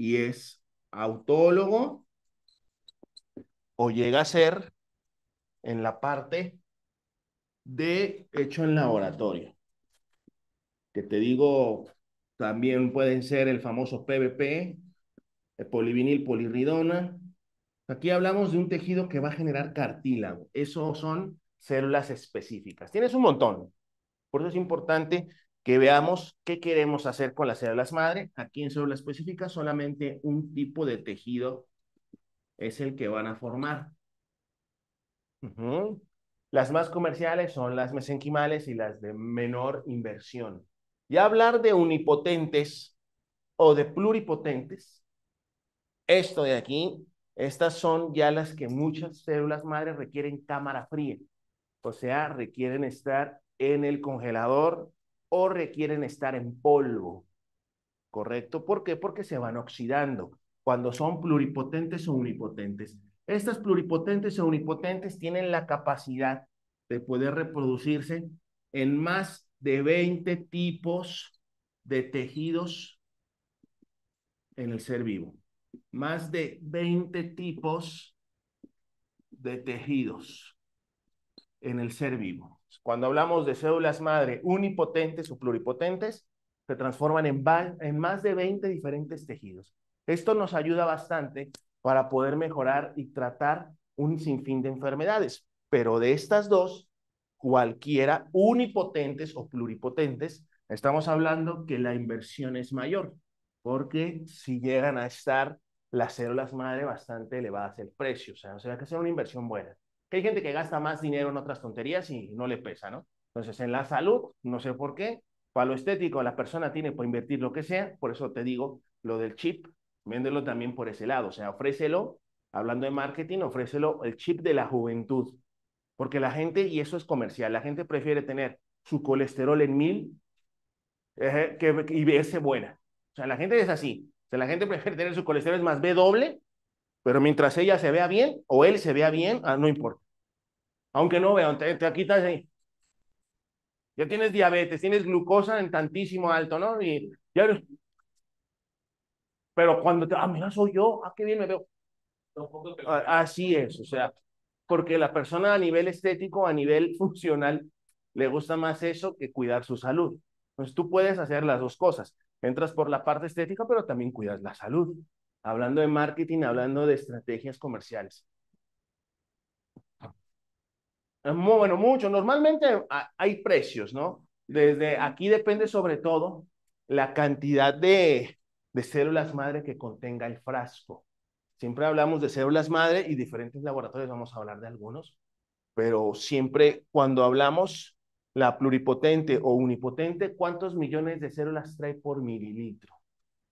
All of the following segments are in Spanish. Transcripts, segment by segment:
y es autólogo o llega a ser en la parte de hecho en laboratorio. Que te digo, también pueden ser el famoso PVP, el polivinil polirridona. Aquí hablamos de un tejido que va a generar cartílago. Eso son células específicas. Tienes un montón. Por eso es importante que veamos qué queremos hacer con las células madre. Aquí en células específicas solamente un tipo de tejido es el que van a formar. Las más comerciales son las mesenquimales y las de menor inversión. Y hablar de unipotentes o de pluripotentes, esto de aquí, estas son ya las que muchas células madre requieren cámara fría, o sea, requieren estar en el congelador o requieren estar en polvo. ¿Correcto? ¿Por qué? Porque se van oxidando cuando son pluripotentes o unipotentes. Estas pluripotentes o unipotentes tienen la capacidad de poder reproducirse en más de 20 tipos de tejidos en el ser vivo. Más de 20 tipos de tejidos en el ser vivo. Cuando hablamos de células madre unipotentes o pluripotentes, se transforman en, más de 20 diferentes tejidos. Esto nos ayuda bastante para poder mejorar y tratar un sinfín de enfermedades, pero de estas dos, cualquiera, unipotentes o pluripotentes, estamos hablando que la inversión es mayor, porque si llegan a estar las células madre bastante elevadas el precio, o sea, no será que sea una inversión buena que hay gente que gasta más dinero en otras tonterías y no le pesa, ¿no? Entonces, en la salud, no sé por qué, para lo estético la persona tiene por invertir lo que sea, por eso te digo lo del chip, véndelo también por ese lado, o sea, ofrécelo, hablando de marketing, ofrécelo el chip de la juventud, porque la gente, y eso es comercial, la gente prefiere tener su colesterol en mil eh, que, y verse buena. O sea, la gente es así, o sea, la gente prefiere tener su colesterol es más B doble pero mientras ella se vea bien o él se vea bien, ah, no importa. Aunque no vean, te, quitas ahí. Ya tienes diabetes, tienes glucosa en tantísimo alto, ¿no? Y ya... Pero cuando te, ah, mira, soy yo, ah, qué bien me veo. Así es, o sea, porque la persona a nivel estético, a nivel funcional, le gusta más eso que cuidar su salud. Entonces tú puedes hacer las dos cosas. Entras por la parte estética, pero también cuidas la salud hablando de marketing, hablando de estrategias comerciales. Ah. Ah, bueno, mucho. Normalmente hay precios, ¿no? Desde aquí depende sobre todo la cantidad de, de células madre que contenga el frasco. Siempre hablamos de células madre y diferentes laboratorios vamos a hablar de algunos, pero siempre cuando hablamos la pluripotente o unipotente, ¿cuántos millones de células trae por mililitro?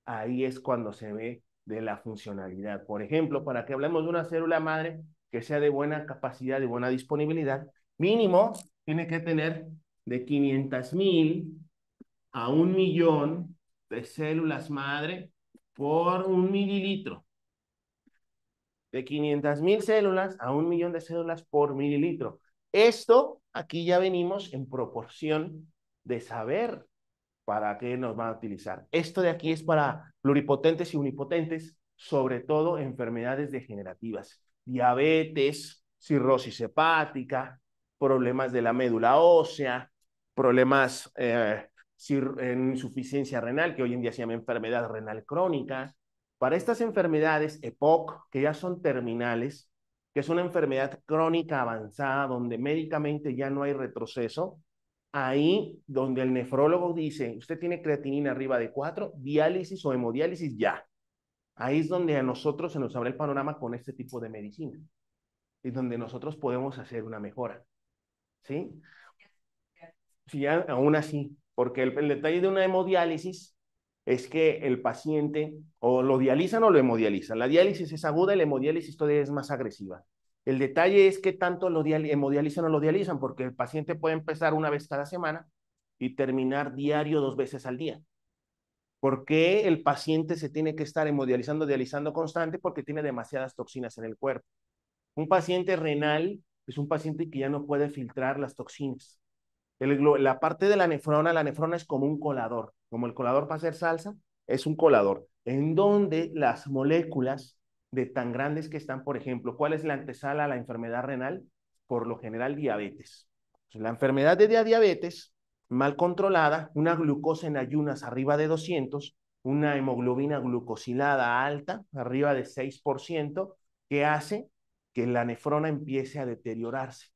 Ahí es cuando se ve de la funcionalidad. Por ejemplo, para que hablemos de una célula madre que sea de buena capacidad, de buena disponibilidad, mínimo tiene que tener de 500 mil a un millón de células madre por un mililitro. De 500 mil células a un millón de células por mililitro. Esto aquí ya venimos en proporción de saber ¿Para qué nos van a utilizar? Esto de aquí es para pluripotentes y unipotentes, sobre todo enfermedades degenerativas, diabetes, cirrosis hepática, problemas de la médula ósea, problemas eh, en insuficiencia renal, que hoy en día se llama enfermedad renal crónica. Para estas enfermedades, EPOC, que ya son terminales, que es una enfermedad crónica avanzada donde médicamente ya no hay retroceso, ahí donde el nefrólogo dice, usted tiene creatinina arriba de 4, diálisis o hemodiálisis ya. Ahí es donde a nosotros se nos abre el panorama con este tipo de medicina. Es donde nosotros podemos hacer una mejora. ¿Sí? Sí, aún así, porque el, detalle de una hemodiálisis es que el paciente o lo dializan o lo hemodializan. La diálisis es aguda y la hemodiálisis todavía es más agresiva. El detalle es que tanto lo hemodializan o lo dializan, porque el paciente puede empezar una vez cada semana y terminar diario dos veces al día. ¿Por qué el paciente se tiene que estar hemodializando, dializando constante? Porque tiene demasiadas toxinas en el cuerpo. Un paciente renal es un paciente que ya no puede filtrar las toxinas. la parte de la nefrona, la nefrona es como un colador. Como el colador para hacer salsa, es un colador, en donde las moléculas de tan grandes que están, por ejemplo, ¿cuál es la antesala a la enfermedad renal? Por lo general, diabetes. la enfermedad de diabetes mal controlada, una glucosa en ayunas arriba de 200, una hemoglobina glucosilada alta, arriba de 6%, que hace que la nefrona empiece a deteriorarse.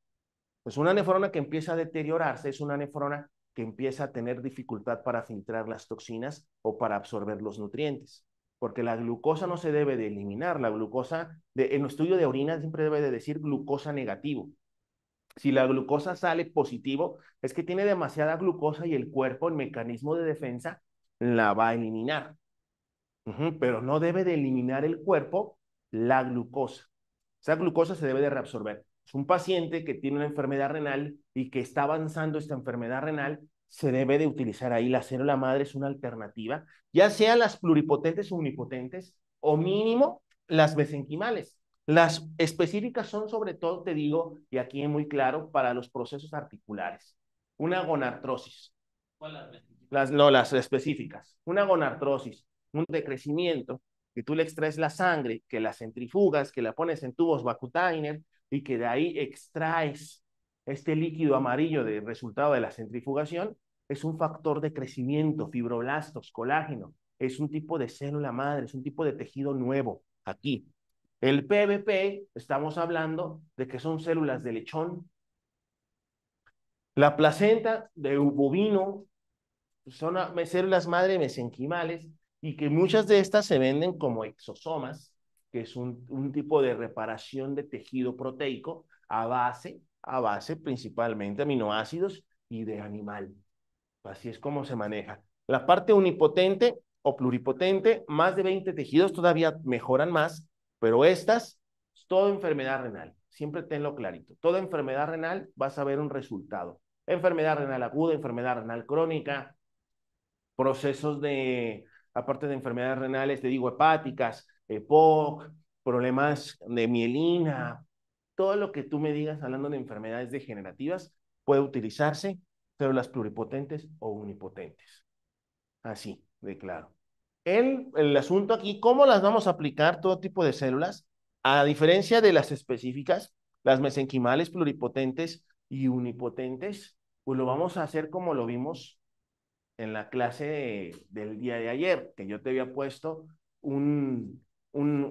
Pues una nefrona que empieza a deteriorarse es una nefrona que empieza a tener dificultad para filtrar las toxinas o para absorber los nutrientes porque la glucosa no se debe de eliminar, la glucosa, de, en el estudio de orina siempre debe de decir glucosa negativo. Si la glucosa sale positivo, es que tiene demasiada glucosa y el cuerpo, el mecanismo de defensa, la va a eliminar. pero no debe de eliminar el cuerpo la glucosa. Esa glucosa se debe de reabsorber. Es un paciente que tiene una enfermedad renal y que está avanzando esta enfermedad renal, se debe de utilizar ahí. La célula madre es una alternativa, ya sean las pluripotentes o unipotentes, o mínimo las mesenquimales. Las específicas son sobre todo, te digo, y aquí es muy claro, para los procesos articulares. Una gonartrosis. las, no, las específicas. Una gonartrosis, un decrecimiento, que tú le extraes la sangre, que la centrifugas, que la pones en tubos vacutainer y que de ahí extraes este líquido amarillo del resultado de la centrifugación es un factor de crecimiento, fibroblastos, colágeno, es un tipo de célula madre, es un tipo de tejido nuevo aquí. El PVP, estamos hablando de que son células de lechón. La placenta de bovino son ah, células madre mesenquimales y que muchas de estas se venden como exosomas, que es un, tipo de reparación de tejido proteico a base, a base principalmente aminoácidos y de animal. Así es como se maneja. La parte unipotente o pluripotente, más de 20 tejidos todavía mejoran más, pero estas, toda enfermedad renal, siempre tenlo clarito, toda enfermedad renal vas a ver un resultado. Enfermedad renal aguda, enfermedad renal crónica, procesos de, aparte de enfermedades renales, te digo, hepáticas, EPOC, problemas de mielina, todo lo que tú me digas hablando de enfermedades degenerativas puede utilizarse células pluripotentes o unipotentes. Así, de claro. El, el asunto aquí, ¿cómo las vamos a aplicar todo tipo de células? A diferencia de las específicas, las mesenquimales pluripotentes y unipotentes, pues lo vamos a hacer como lo vimos en la clase del día de ayer, que yo te había puesto un, un,